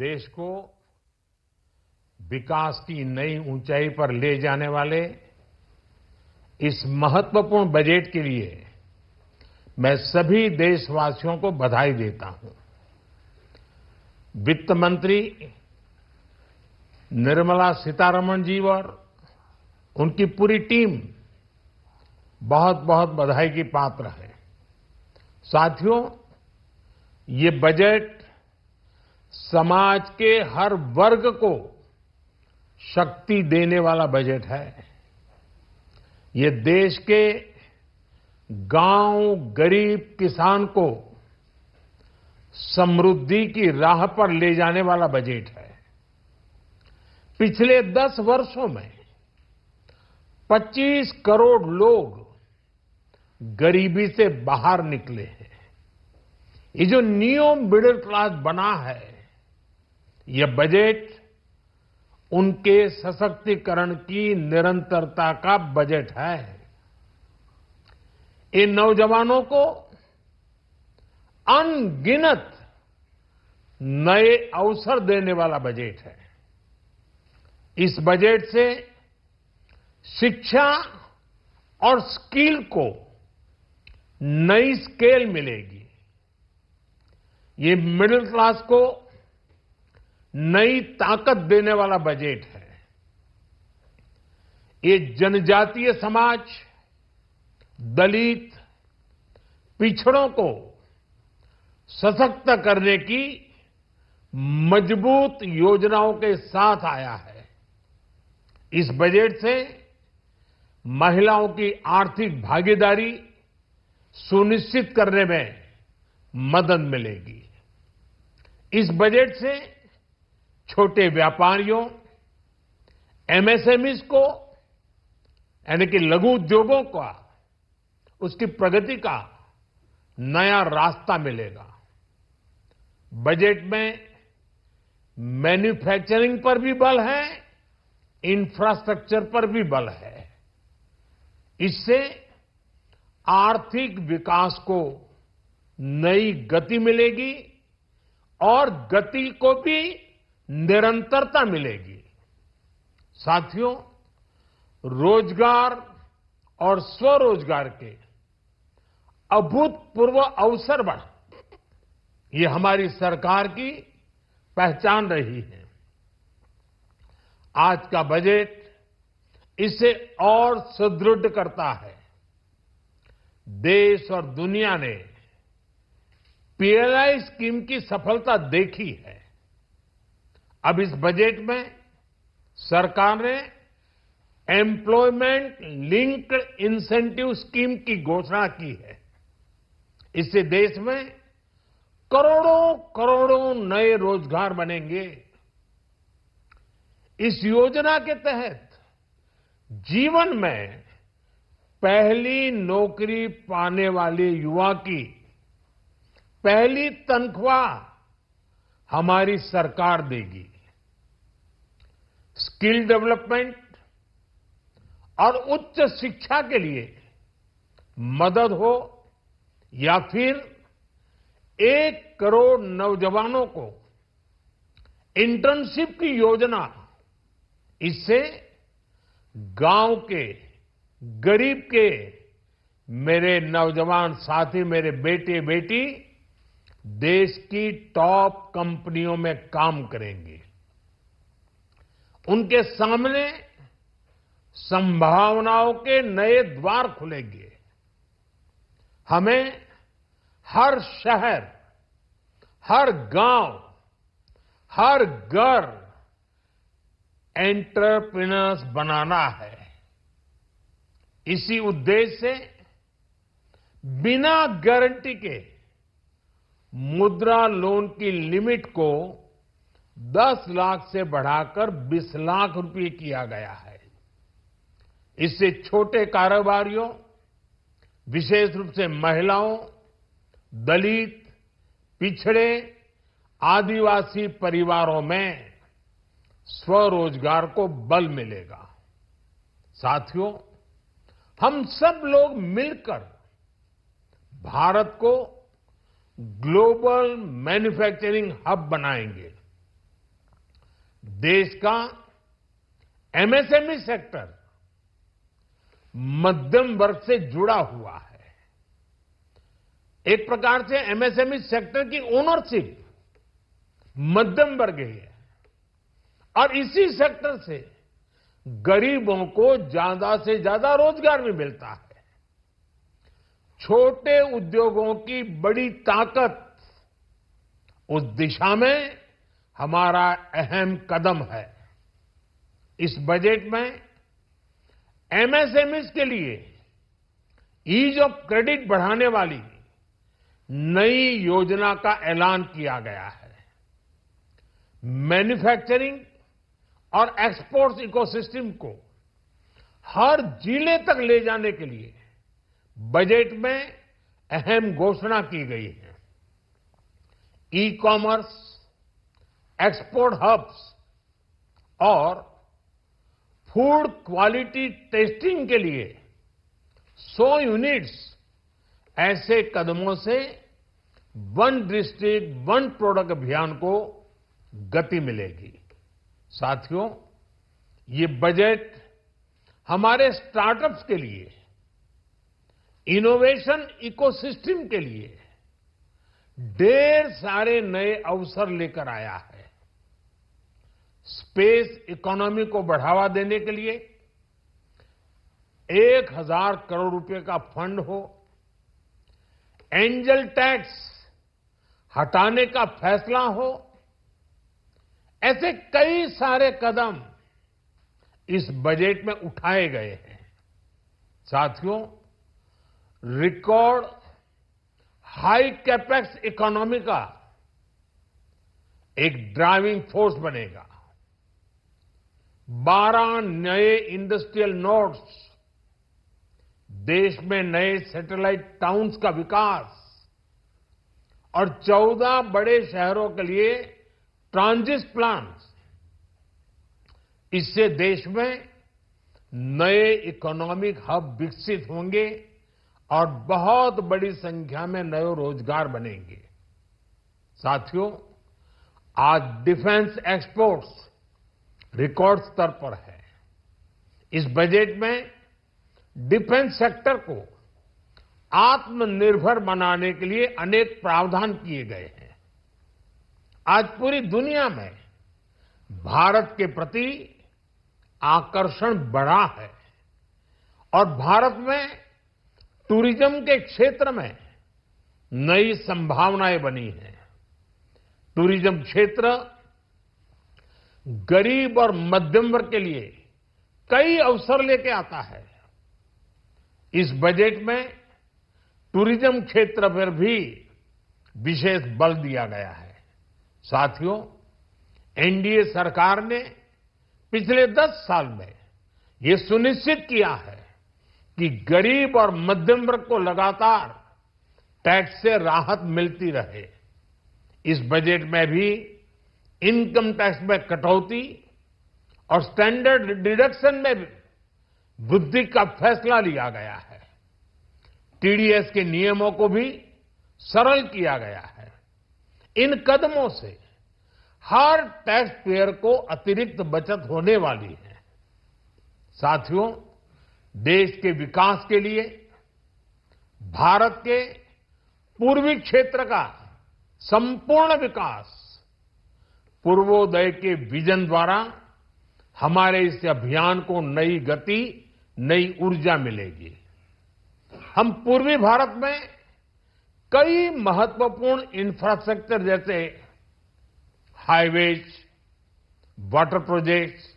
देश को विकास की नई ऊंचाई पर ले जाने वाले इस महत्वपूर्ण बजट के लिए मैं सभी देशवासियों को बधाई देता हूं वित्त मंत्री निर्मला सीतारमण जी और उनकी पूरी टीम बहुत बहुत बधाई की पात्र है साथियों ये बजट समाज के हर वर्ग को शक्ति देने वाला बजट है ये देश के गांव गरीब किसान को समृद्धि की राह पर ले जाने वाला बजट है पिछले दस वर्षों में 25 करोड़ लोग गरीबी से बाहर निकले हैं ये जो नियम मिडिल क्लास बना है यह बजट उनके सशक्तिकरण की निरंतरता का बजट है इन नौजवानों को अनगिनत नए अवसर देने वाला बजट है इस बजट से शिक्षा और स्किल को नई स्केल मिलेगी ये मिडिल क्लास को नई ताकत देने वाला बजट है ये जनजातीय समाज दलित पिछड़ों को सशक्त करने की मजबूत योजनाओं के साथ आया है इस बजट से महिलाओं की आर्थिक भागीदारी सुनिश्चित करने में मदद मिलेगी इस बजट से छोटे व्यापारियों एमएसएमईज को यानी कि लघु उद्योगों का उसकी प्रगति का नया रास्ता मिलेगा बजट में मैन्युफैक्चरिंग पर भी बल है इंफ्रास्ट्रक्चर पर भी बल है इससे आर्थिक विकास को नई गति मिलेगी और गति को भी निरंतरता मिलेगी साथियों रोजगार और स्वरोजगार के अभूतपूर्व अवसर बढ़ ये हमारी सरकार की पहचान रही है आज का बजट इसे और सुदृढ़ करता है देश और दुनिया ने पीएलआई स्कीम की सफलता देखी है अब इस बजट में सरकार ने एम्प्लॉयमेंट लिंक्ड इंसेंटिव स्कीम की घोषणा की है इससे देश में करोड़ों करोड़ों नए रोजगार बनेंगे इस योजना के तहत जीवन में पहली नौकरी पाने वाले युवा की पहली तनख्वाह हमारी सरकार देगी स्किल डेवलपमेंट और उच्च शिक्षा के लिए मदद हो या फिर एक करोड़ नौजवानों को इंटर्नशिप की योजना इससे गांव के गरीब के मेरे नौजवान साथी मेरे बेटे बेटी देश की टॉप कंपनियों में काम करेंगे उनके सामने संभावनाओं के नए द्वार खुलेंगे हमें हर शहर हर गांव हर घर एंटरप्रिनर्स बनाना है इसी उद्देश्य से बिना गारंटी के मुद्रा लोन की लिमिट को 10 लाख से बढ़ाकर 20 लाख रुपए किया गया है इससे छोटे कारोबारियों विशेष रूप से महिलाओं दलित पिछड़े आदिवासी परिवारों में स्वरोजगार को बल मिलेगा साथियों हम सब लोग मिलकर भारत को ग्लोबल मैन्युफैक्चरिंग हब बनाएंगे देश का एमएसएमई सेक्टर मध्यम वर्ग से जुड़ा हुआ है एक प्रकार से एमएसएमई सेक्टर की ओनरशिप मध्यम वर्ग ही है और इसी सेक्टर से गरीबों को ज्यादा से ज्यादा रोजगार भी मिलता है छोटे उद्योगों की बड़ी ताकत उस दिशा में हमारा अहम कदम है इस बजट में एमएसएमएस e के लिए ईज ऑफ क्रेडिट बढ़ाने वाली नई योजना का ऐलान किया गया है मैन्युफैक्चरिंग और एक्सपोर्ट्स इकोसिस्टम को हर जिले तक ले जाने के लिए बजट में अहम घोषणा की गई है ई कॉमर्स एक्सपोर्ट हब्स और फूड क्वालिटी टेस्टिंग के लिए 100 यूनिट्स ऐसे कदमों से वन डिस्ट्रिक्ट वन प्रोडक्ट अभियान को गति मिलेगी साथियों ये बजट हमारे स्टार्टअप्स के लिए इनोवेशन इकोसिस्टम के लिए ढेर सारे नए अवसर लेकर आया है स्पेस इकोनॉमी को बढ़ावा देने के लिए एक हजार करोड़ रुपए का फंड हो एंजल टैक्स हटाने का फैसला हो ऐसे कई सारे कदम इस बजट में उठाए गए हैं साथियों रिकॉर्ड हाई कैपेक्स इकोनॉमी का एक ड्राइविंग फोर्स बनेगा 12 नए इंडस्ट्रियल नोड्स देश में नए सैटेलाइट टाउन्स का विकास और 14 बड़े शहरों के लिए ट्रांजिट प्लांट्स इससे देश में नए इकोनॉमिक हब विकसित होंगे और बहुत बड़ी संख्या में नए रोजगार बनेंगे साथियों आज डिफेंस एक्सपोर्ट्स रिकॉर्ड स्तर पर है इस बजट में डिफेंस सेक्टर को आत्मनिर्भर बनाने के लिए अनेक प्रावधान किए गए हैं आज पूरी दुनिया में भारत के प्रति आकर्षण बढ़ा है और भारत में टूरिज्म के क्षेत्र में नई संभावनाएं बनी हैं टूरिज्म क्षेत्र गरीब और मध्यम वर्ग के लिए कई अवसर लेके आता है इस बजट में टूरिज्म क्षेत्र पर भी विशेष बल दिया गया है साथियों एनडीए सरकार ने पिछले 10 साल में यह सुनिश्चित किया है कि गरीब और मध्यम वर्ग को लगातार टैक्स से राहत मिलती रहे इस बजट में भी इनकम टैक्स में कटौती और स्टैंडर्ड डिडक्शन में वृद्धि का फैसला लिया गया है टीडीएस के नियमों को भी सरल किया गया है इन कदमों से हर टैक्स पेयर को अतिरिक्त बचत होने वाली है साथियों देश के विकास के लिए भारत के पूर्वी क्षेत्र का संपूर्ण विकास पूर्वोदय के विजन द्वारा हमारे इस अभियान को नई गति नई ऊर्जा मिलेगी हम पूर्वी भारत में कई महत्वपूर्ण इंफ्रास्ट्रक्चर जैसे हाईवेज वाटर प्रोजेक्ट्स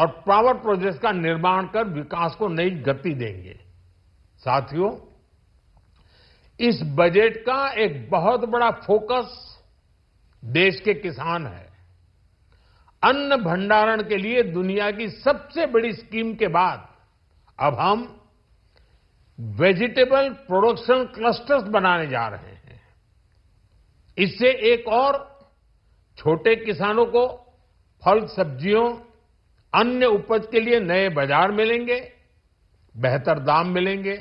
और पावर प्रोजेक्ट्स का निर्माण कर विकास को नई गति देंगे साथियों इस बजट का एक बहुत बड़ा फोकस देश के किसान है अन्न भंडारण के लिए दुनिया की सबसे बड़ी स्कीम के बाद अब हम वेजिटेबल प्रोडक्शन क्लस्टर्स बनाने जा रहे हैं इससे एक और छोटे किसानों को फल सब्जियों अन्य उपज के लिए नए बाजार मिलेंगे बेहतर दाम मिलेंगे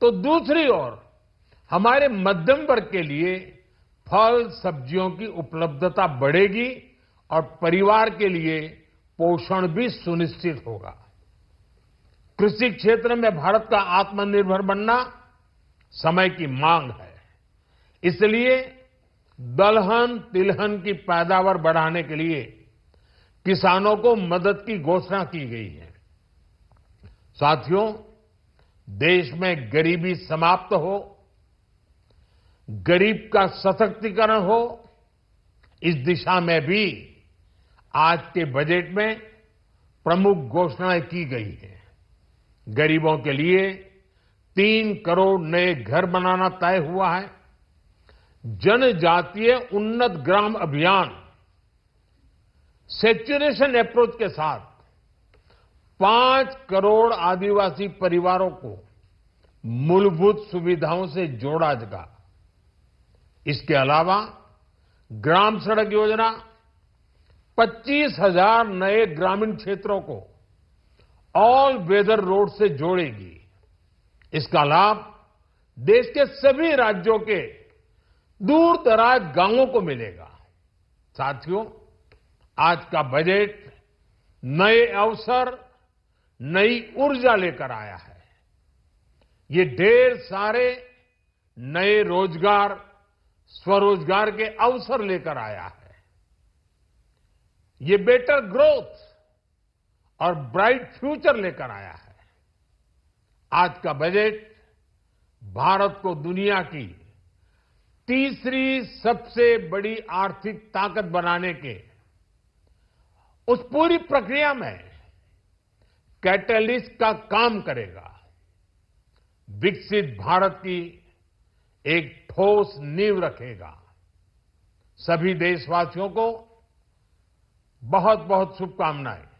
तो दूसरी ओर हमारे मध्यम वर्ग के लिए फल सब्जियों की उपलब्धता बढ़ेगी और परिवार के लिए पोषण भी सुनिश्चित होगा कृषि क्षेत्र में भारत का आत्मनिर्भर बनना समय की मांग है इसलिए दलहन तिलहन की पैदावार बढ़ाने के लिए किसानों को मदद की घोषणा की गई है साथियों देश में गरीबी समाप्त हो गरीब का सशक्तिकरण हो इस दिशा में भी आज के बजट में प्रमुख घोषणाएं की गई है गरीबों के लिए तीन करोड़ नए घर बनाना तय हुआ है जनजातीय उन्नत ग्राम अभियान सेचुरेशन अप्रोच के साथ पांच करोड़ आदिवासी परिवारों को मूलभूत सुविधाओं से जोड़ा जाएगा इसके अलावा ग्राम सड़क योजना पच्चीस हजार नए ग्रामीण क्षेत्रों को ऑल वेदर रोड से जोड़ेगी इसका लाभ देश के सभी राज्यों के दूर दराज गांवों को मिलेगा साथियों आज का बजट नए अवसर नई ऊर्जा लेकर आया है ये ढेर सारे नए रोजगार स्वरोजगार के अवसर लेकर आया है ये बेटर ग्रोथ और ब्राइट फ्यूचर लेकर आया है आज का बजट भारत को दुनिया की तीसरी सबसे बड़ी आर्थिक ताकत बनाने के उस पूरी प्रक्रिया में कैटलिस्ट का काम करेगा विकसित भारत की एक ठोस नींव रखेगा सभी देशवासियों को बहुत बहुत शुभकामनाएं